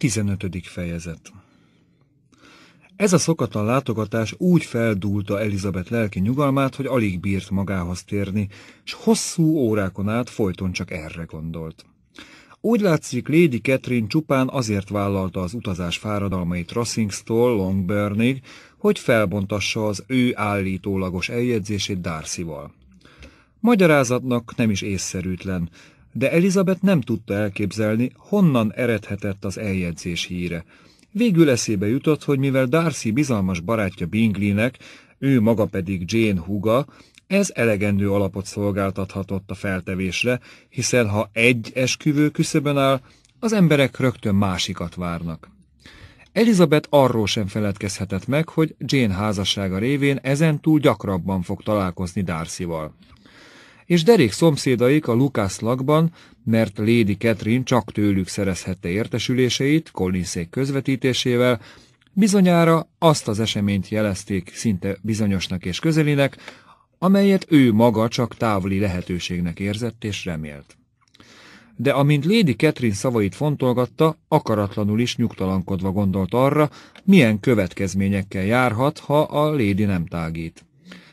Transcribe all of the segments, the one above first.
15. fejezet Ez a szokatlan látogatás úgy feldúlta Elizabeth lelki nyugalmát, hogy alig bírt magához térni, s hosszú órákon át folyton csak erre gondolt. Úgy látszik, Lady Catherine csupán azért vállalta az utazás fáradalmait Rossingstól Longburnig, hogy felbontassa az ő állítólagos eljegyzését Darcyval. Magyarázatnak nem is észszerűtlen, de Elizabeth nem tudta elképzelni, honnan eredhetett az eljegyzés híre. Végül eszébe jutott, hogy mivel Darcy bizalmas barátja Bingleynek, ő maga pedig Jane huga, ez elegendő alapot szolgáltathatott a feltevésre, hiszen ha egy esküvő küszöbön áll, az emberek rögtön másikat várnak. Elizabeth arról sem feledkezhetett meg, hogy Jane házassága révén ezentúl gyakrabban fog találkozni Darcyval és derék szomszédaik a Lukász lakban, mert Lady Catherine csak tőlük szerezhette értesüléseit, Collinsék közvetítésével, bizonyára azt az eseményt jelezték szinte bizonyosnak és közelinek, amelyet ő maga csak távoli lehetőségnek érzett és remélt. De amint Lady Catherine szavait fontolgatta, akaratlanul is nyugtalankodva gondolt arra, milyen következményekkel járhat, ha a Lady nem tágít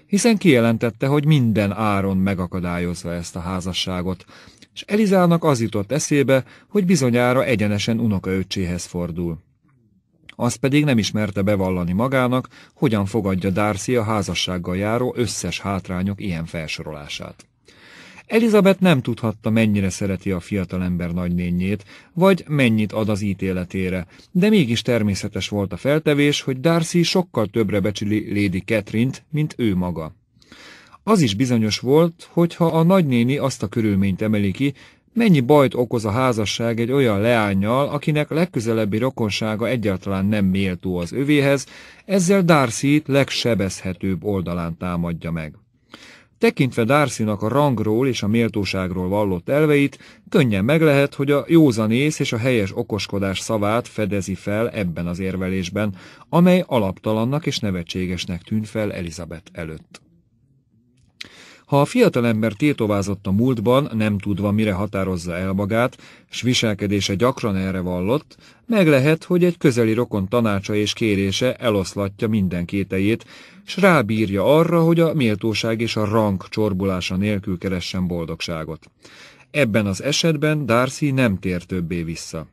hiszen kijelentette, hogy minden áron megakadályozza ezt a házasságot, és Elizának az jutott eszébe, hogy bizonyára egyenesen unokaöccséhez fordul. Az pedig nem ismerte bevallani magának, hogyan fogadja Darcy a házassággal járó összes hátrányok ilyen felsorolását. Elizabeth nem tudhatta, mennyire szereti a fiatalember nagynényét, vagy mennyit ad az ítéletére, de mégis természetes volt a feltevés, hogy Darcy sokkal többre becsüli Lady catherine mint ő maga. Az is bizonyos volt, hogy ha a nagynéni azt a körülményt emeli ki, mennyi bajt okoz a házasság egy olyan leányjal, akinek legközelebbi rokonsága egyáltalán nem méltó az övéhez, ezzel Darcy legsebezhetőbb oldalán támadja meg. Tekintve darcy a rangról és a méltóságról vallott elveit, könnyen meg lehet, hogy a józanész és a helyes okoskodás szavát fedezi fel ebben az érvelésben, amely alaptalannak és nevetségesnek tűnt fel Elizabeth előtt. Ha a fiatalember tétovázott a múltban, nem tudva, mire határozza el magát, s viselkedése gyakran erre vallott, meg lehet, hogy egy közeli rokon tanácsa és kérése eloszlatja minden kételjét, s rábírja arra, hogy a méltóság és a rang csorbulása nélkül keressen boldogságot. Ebben az esetben Darcy nem tér többé vissza.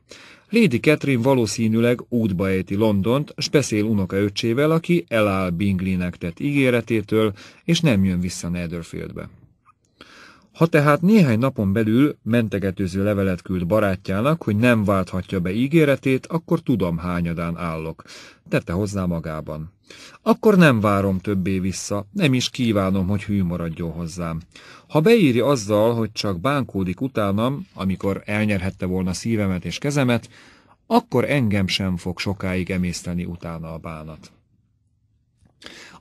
Lady Catherine valószínűleg útba ejti Londont, s beszél öcsével, aki eláll Bingleynek tett ígéretétől, és nem jön vissza Netherfieldbe. Ha tehát néhány napon belül mentegetőző levelet küld barátjának, hogy nem válthatja be ígéretét, akkor tudom hányadán állok, tette hozzá magában. Akkor nem várom többé vissza, nem is kívánom, hogy hű maradjon hozzám. Ha beírja azzal, hogy csak bánkódik utánam, amikor elnyerhette volna szívemet és kezemet, akkor engem sem fog sokáig emészteni utána a bánat.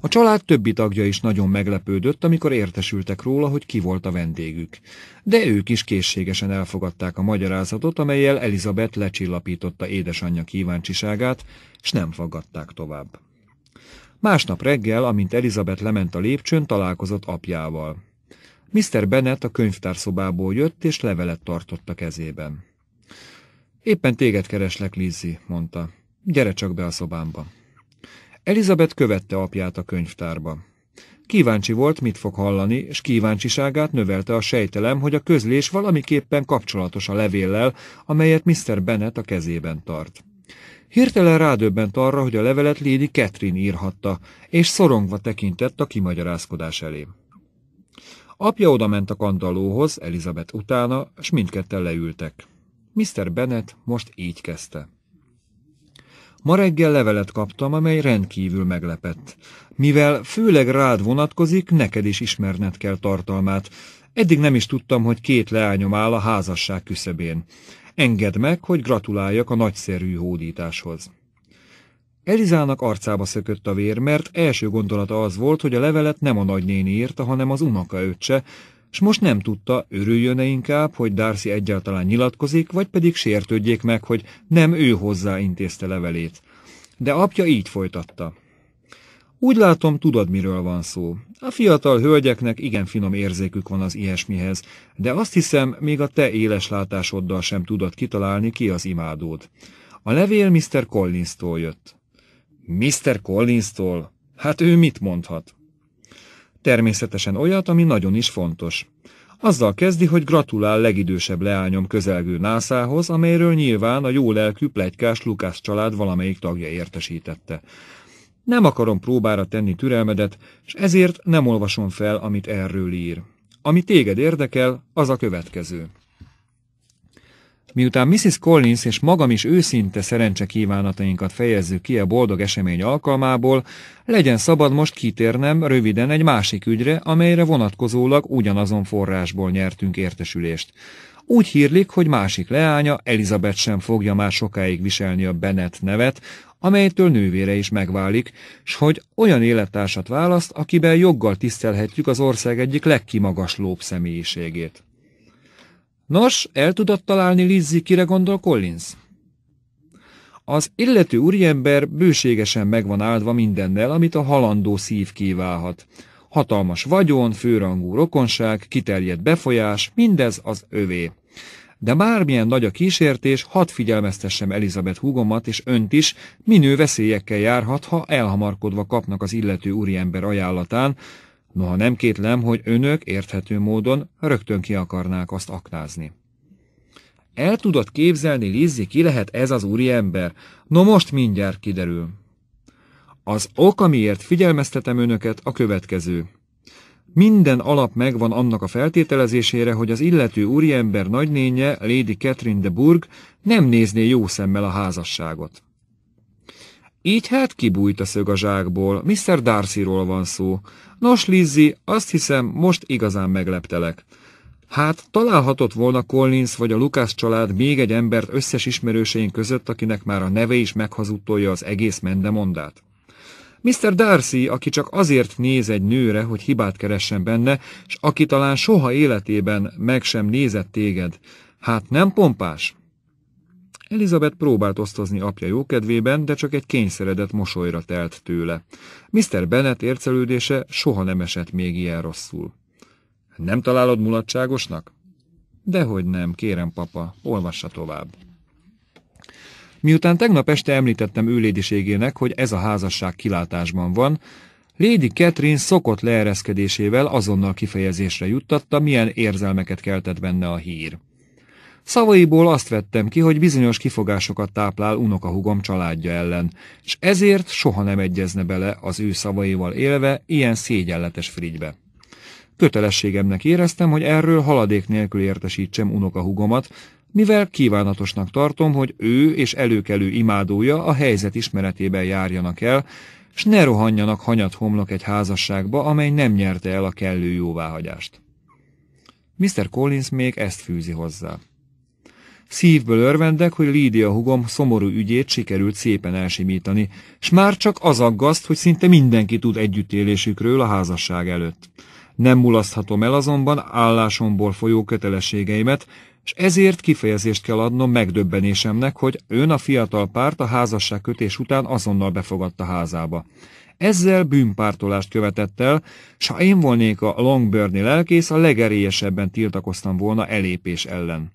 A család többi tagja is nagyon meglepődött, amikor értesültek róla, hogy ki volt a vendégük. De ők is készségesen elfogadták a magyarázatot, amelyel Elizabeth lecsillapította édesanyja kíváncsiságát, s nem fogadták tovább. Másnap reggel, amint Elizabeth lement a lépcsőn, találkozott apjával. Mr. Bennet a könyvtárszobából jött, és levelet tartott a kezében. Éppen téged kereslek, Lizzy, mondta. Gyere csak be a szobámba. Elizabeth követte apját a könyvtárba. Kíváncsi volt, mit fog hallani, és kíváncsiságát növelte a sejtelem, hogy a közlés valamiképpen kapcsolatos a levéllel, amelyet Mr. Bennet a kezében tart. Hirtelen rádöbbent arra, hogy a levelet Lady Catherine írhatta, és szorongva tekintett a kimagyarázkodás elé. Apja odament a kandallóhoz, Elizabeth utána, és mindketten leültek. Mr. Bennet most így kezdte. Ma reggel levelet kaptam, amely rendkívül meglepett. Mivel főleg rád vonatkozik, neked is ismerned kell tartalmát. Eddig nem is tudtam, hogy két leányom áll a házasság küszöbén. Engedd meg, hogy gratuláljak a nagyszerű hódításhoz. Elizának arcába szökött a vér, mert első gondolata az volt, hogy a levelet nem a nagynéni írta, hanem az unoka öccse, s most nem tudta, örüljön-e inkább, hogy Darcy egyáltalán nyilatkozik, vagy pedig sértődjék meg, hogy nem ő hozzá intézte levelét. De apja így folytatta. Úgy látom, tudod, miről van szó. A fiatal hölgyeknek igen finom érzékük van az ilyesmihez, de azt hiszem, még a te éles látásoddal sem tudod kitalálni, ki az imádód. A levél Mr. Collins-tól jött. Mr. Collins-tól? Hát ő mit mondhat? Természetesen olyat, ami nagyon is fontos. Azzal kezdi, hogy gratulál legidősebb leányom közelgő nászához, amelyről nyilván a jó lelkű plegykás Lukás család valamelyik tagja értesítette. Nem akarom próbára tenni türelmedet, és ezért nem olvasom fel, amit erről ír. Ami téged érdekel, az a következő. Miután Mrs. Collins és magam is őszinte szerencse kívánatainkat fejezzük ki a boldog esemény alkalmából, legyen szabad most kitérnem röviden egy másik ügyre, amelyre vonatkozólag ugyanazon forrásból nyertünk értesülést. Úgy hírlik, hogy másik leánya, Elizabeth sem fogja már sokáig viselni a Bennet nevet, amelytől nővére is megválik, s hogy olyan élettársat választ, akiben joggal tisztelhetjük az ország egyik legkimagaslóbb személyiségét. Nos, el tudott találni Lizzie, kire gondol Collins? Az illető úriember bőségesen megvan áldva mindennel, amit a halandó szív kívánhat. Hatalmas vagyon, főrangú rokonság, kiterjedt befolyás, mindez az övé. De bármilyen nagy a kísértés, hadd figyelmeztessem Elizabeth húgomat és önt is, minő veszélyekkel járhat, ha elhamarkodva kapnak az illető úriember ajánlatán, Noha nem kétlem, hogy önök érthető módon rögtön ki akarnák azt aknázni. El tudod képzelni, Lizzi, ki lehet ez az úriember? No most mindjárt kiderül. Az ok, amiért figyelmeztetem önöket, a következő. Minden alap megvan annak a feltételezésére, hogy az illető úriember nagynénye, Lady Catherine de Burg, nem nézné jó szemmel a házasságot. Így hát kibújt a szög a zsákból, Mr. Darcyról van szó. Nos, Lizzy, azt hiszem, most igazán megleptelek. Hát találhatott volna Collins vagy a Lukás család még egy embert összes ismerőseink között, akinek már a neve is meghazudtolja az egész mendemondát. Mr. Darcy, aki csak azért néz egy nőre, hogy hibát keressen benne, és aki talán soha életében meg sem nézett téged. Hát nem pompás? Elizabeth próbált osztozni apja jókedvében, de csak egy kényszeredett mosolyra telt tőle. Mr. Bennet ércelődése soha nem esett még ilyen rosszul. Nem találod mulatságosnak? Dehogy nem, kérem papa, olvassa tovább. Miután tegnap este említettem ő lédiségének, hogy ez a házasság kilátásban van, Lady Catherine szokott leereszkedésével azonnal kifejezésre juttatta, milyen érzelmeket keltett benne a hír. Szavaiból azt vettem ki, hogy bizonyos kifogásokat táplál unokahugom családja ellen, és ezért soha nem egyezne bele az ő szavaival élve ilyen szégyenletes frigybe. Kötelességemnek éreztem, hogy erről haladék nélkül értesítsem unokahugomat, mivel kívánatosnak tartom, hogy ő és előkelő imádója a helyzet ismeretében járjanak el, s ne rohanjanak hanyat homlok egy házasságba, amely nem nyerte el a kellő jóváhagyást. Mr. Collins még ezt fűzi hozzá. Szívből örvendek, hogy Lídia hugom szomorú ügyét sikerült szépen elsimítani, s már csak az aggaszt, hogy szinte mindenki tud együttélésükről a házasság előtt. Nem mulaszthatom el azonban állásomból folyó kötelességeimet, és ezért kifejezést kell adnom megdöbbenésemnek, hogy ön a fiatal párt a házasság kötés után azonnal befogadta házába. Ezzel bűnpártolást követett el, s ha én volnék a Longburni lelkész, a legerélyesebben tiltakoztam volna elépés ellen.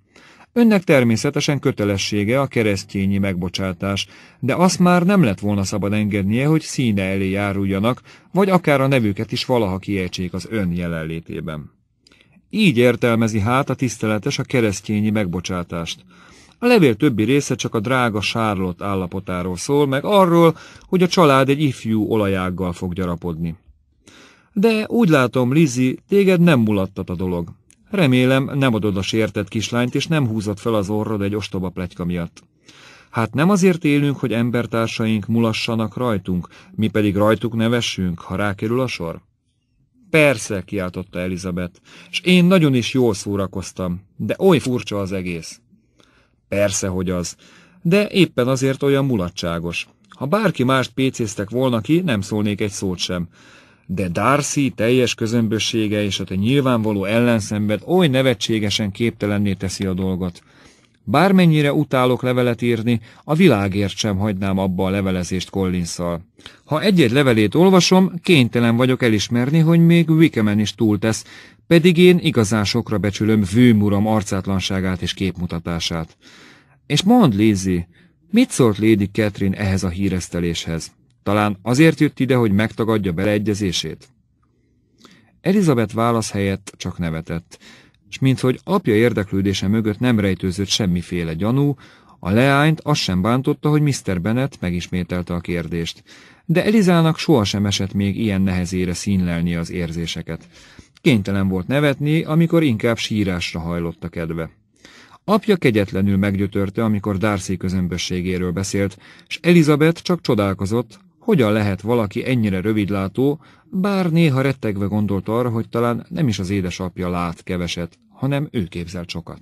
Önnek természetesen kötelessége a keresztényi megbocsátás, de azt már nem lett volna szabad engednie, hogy színe elé járuljanak, vagy akár a nevüket is valaha kiejtsék az ön jelenlétében. Így értelmezi hát a tiszteletes a keresztényi megbocsátást. A levél többi része csak a drága Sárlott állapotáról szól, meg arról, hogy a család egy ifjú olajággal fog gyarapodni. De úgy látom, Lizi, téged nem mulattat a dolog. Remélem, nem adod a sértett kislányt, és nem húzod fel az orrod egy ostoba pletyka miatt. Hát nem azért élünk, hogy embertársaink mulassanak rajtunk, mi pedig rajtuk nevessünk, ha rákerül a sor? Persze, kiáltotta Elizabeth, és én nagyon is jól szórakoztam, de oly furcsa az egész. Persze, hogy az, de éppen azért olyan mulatságos. Ha bárki mást pécéztek volna ki, nem szólnék egy szót sem de Darcy teljes közömbössége és a te nyilvánvaló ellenszenved oly nevetségesen képtelenné teszi a dolgot. Bármennyire utálok levelet írni, a világért sem hagynám abba a levelezést Collinsszal. Ha egy-egy levelét olvasom, kénytelen vagyok elismerni, hogy még Wickemen is túltesz, pedig én igazán sokra becsülöm vőmuram arcátlanságát és képmutatását. És mondd, Lizzie, mit szólt Lady Catherine ehhez a híreszteléshez? Talán azért jött ide, hogy megtagadja beleegyezését? Elizabeth válasz helyett csak nevetett, és minthogy apja érdeklődése mögött nem rejtőzött semmiféle gyanú, a leányt azt sem bántotta, hogy Mr. Bennet megismételte a kérdést. De Elizának sohasem esett még ilyen nehezére színlelni az érzéseket. Kénytelen volt nevetni, amikor inkább sírásra hajlott a kedve. Apja kegyetlenül meggyötörte, amikor Darcy közömbösségéről beszélt, és Elizabeth csak csodálkozott, hogyan lehet valaki ennyire rövidlátó, bár néha rettegve gondolt arra, hogy talán nem is az édesapja lát keveset, hanem ő képzel sokat.